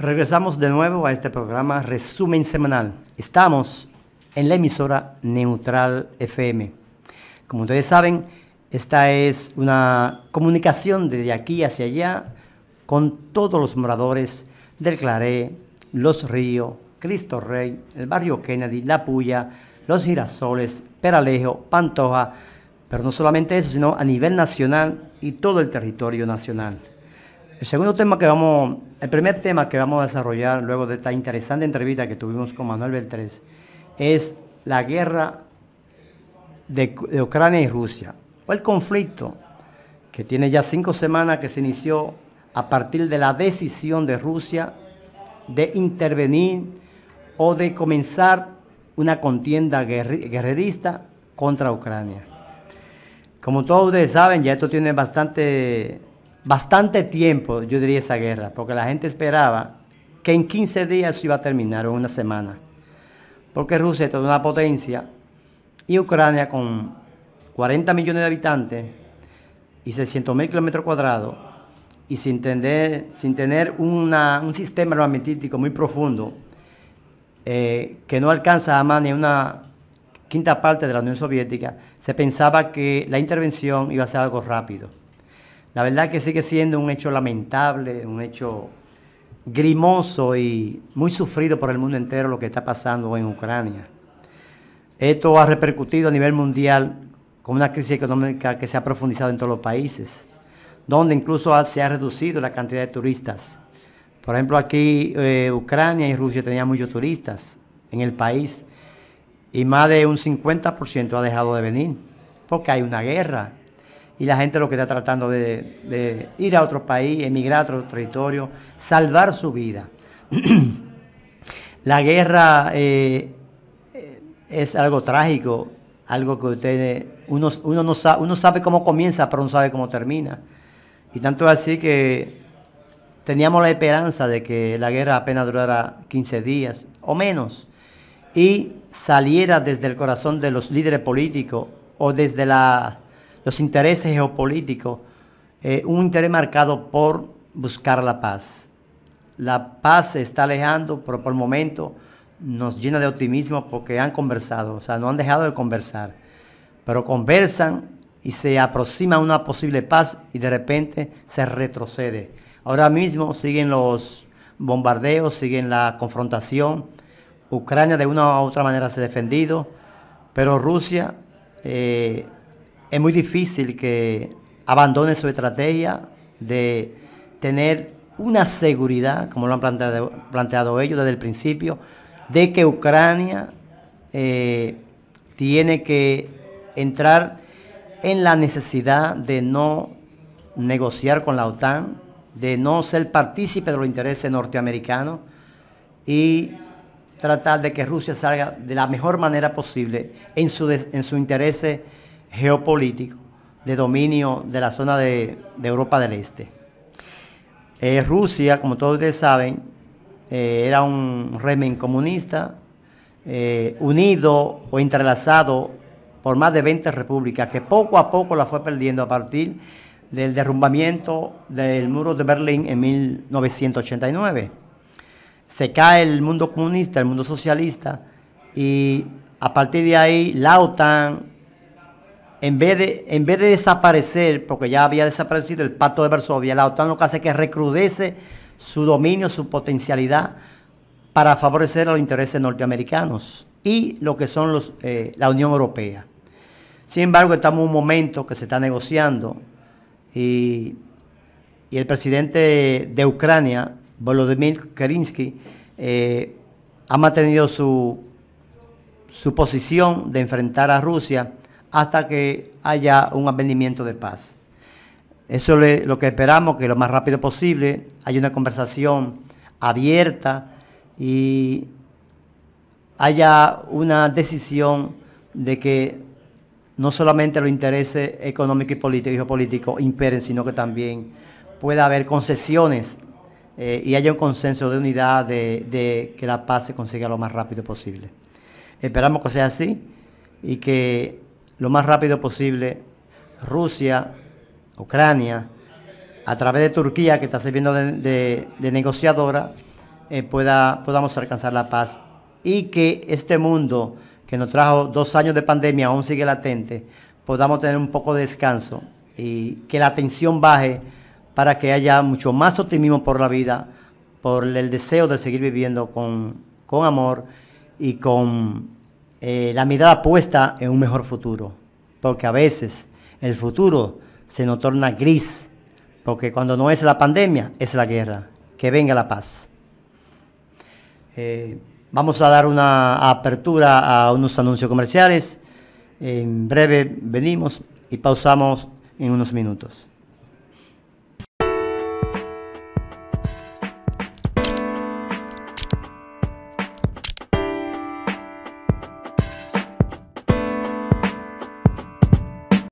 Regresamos de nuevo a este programa Resumen Semanal. Estamos en la emisora Neutral FM. Como ustedes saben, esta es una comunicación desde aquí hacia allá con todos los moradores del Claré, Los Ríos, Cristo Rey, el barrio Kennedy, La Puya, Los Girasoles, Peralejo, Pantoja, pero no solamente eso, sino a nivel nacional y todo el territorio nacional. El segundo tema que vamos, el primer tema que vamos a desarrollar luego de esta interesante entrevista que tuvimos con Manuel Beltrés es la guerra de, Ucrania y Rusia, o el conflicto que tiene ya cinco semanas que se inició a partir de la decisión de Rusia de intervenir o de comenzar una contienda guerrerista contra Ucrania. Como todos ustedes saben, ya esto tiene bastante bastante tiempo, yo diría, esa guerra, porque la gente esperaba que en 15 días se iba a terminar, o en una semana, porque Rusia es toda una potencia y Ucrania con 40 millones de habitantes y 600 mil kilómetros cuadrados y sin tener, sin tener un sistema armamentístico muy profundo eh, que no alcanza a más ni una quinta parte de la Unión Soviética, se pensaba que la intervención iba a ser algo rápido. La verdad que sigue siendo un hecho lamentable, un hecho grimoso y muy sufrido por el mundo entero lo que está pasando en Ucrania. Esto ha repercutido a nivel mundial con una crisis económica que se ha profundizado en todos los países, donde incluso se ha reducido la cantidad de turistas. Por ejemplo, aquí eh, Ucrania y Rusia tenían muchos turistas en el país y más de un 50% ha dejado de venir porque hay una guerra y la gente lo que está tratando de, ir a otro país, emigrar a otro territorio, salvar su vida. la guerra eh, es algo trágico, algo que ustedes, uno, no sabe, uno sabe cómo comienza, pero no sabe cómo termina. Y tanto así que teníamos la esperanza de que la guerra apenas durara 15 días o menos y saliera desde el corazón de los líderes políticos o desde la los intereses geopolíticos, eh, un interés marcado por buscar la paz. La paz se está alejando, pero por el momento nos llena de optimismo porque han conversado, o sea, no han dejado de conversar, pero conversan y se aproxima una posible paz y de repente se retrocede. Ahora mismo siguen los bombardeos, siguen la confrontación. Ucrania de una u otra manera se ha defendido, pero Rusia eh, es muy difícil que abandone su estrategia de tener una seguridad, como lo han planteado, ellos desde el principio, de que Ucrania eh, tiene que entrar en la necesidad de no negociar con la OTAN, de no ser partícipe de los intereses norteamericanos y tratar de que Rusia salga de la mejor manera posible en, su, en sus intereses geopolítico de dominio de la zona de, Europa del Este. Eh, Rusia, como todos ustedes saben, eh, era un régimen comunista, eh, unido o entrelazado por más de 20 repúblicas, que poco a poco la fue perdiendo a partir del derrumbamiento del muro de Berlín en 1989. Se cae el mundo comunista, el mundo socialista, y a partir de ahí la OTAN, en vez, de, en vez de desaparecer, porque ya había desaparecido el pacto de Varsovia, la OTAN lo que hace es que recrudece su dominio, su potencialidad para favorecer a los intereses norteamericanos y lo que son los, eh, la Unión Europea. Sin embargo, estamos en un momento que se está negociando y, el presidente de Ucrania, Volodymyr Kerensky, eh, ha mantenido su, su posición de enfrentar a Rusia hasta que haya un advenimiento de paz. Eso es lo que esperamos, que lo más rápido posible haya una conversación abierta y haya una decisión de que no solamente los intereses económicos y políticos, y geopolíticos imperen, sino que también pueda haber concesiones eh, y haya un consenso de unidad de que la paz se consiga lo más rápido posible. Esperamos que sea así y que lo más rápido posible Rusia, Ucrania, a través de Turquía, que está sirviendo de, negociadora, eh, pueda, podamos alcanzar la paz y que este mundo que nos trajo dos años de pandemia aún sigue latente, podamos tener un poco de descanso y que la tensión baje para que haya mucho más optimismo por la vida, por el deseo de seguir viviendo con, con amor y con eh, la mirada puesta en un mejor futuro, porque a veces el futuro se nos torna gris, porque cuando no es la pandemia, es la guerra. Que venga la paz. Eh, vamos a dar una apertura a unos anuncios comerciales. En breve venimos y pausamos en unos minutos.